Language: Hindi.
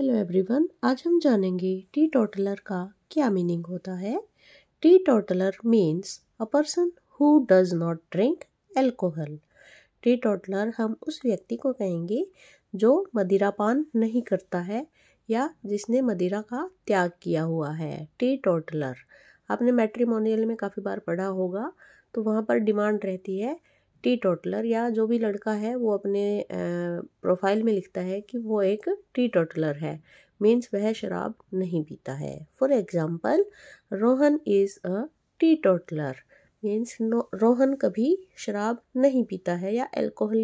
हेलो एवरीवन आज हम जानेंगे टी टोटलर का क्या मीनिंग होता है teetotaller means a person who does not drink alcohol teetotaller हम उस व्यक्ति को कहेंगे जो मदिरापान नहीं करता है या जिसने मदिरा का त्याग किया हुआ है टी टोटलर आपने मेट्रीमोनियल में काफ़ी बार पढ़ा होगा तो वहाँ पर डिमांड रहती है टी टोटलर या जो भी लड़का है वो अपने प्रोफाइल में लिखता है कि वो एक टी टोटलर है मीन्स वह शराब नहीं पीता है for example Rohan is a teetotaller means Rohan कभी शराब नहीं पीता है या एल्कोहल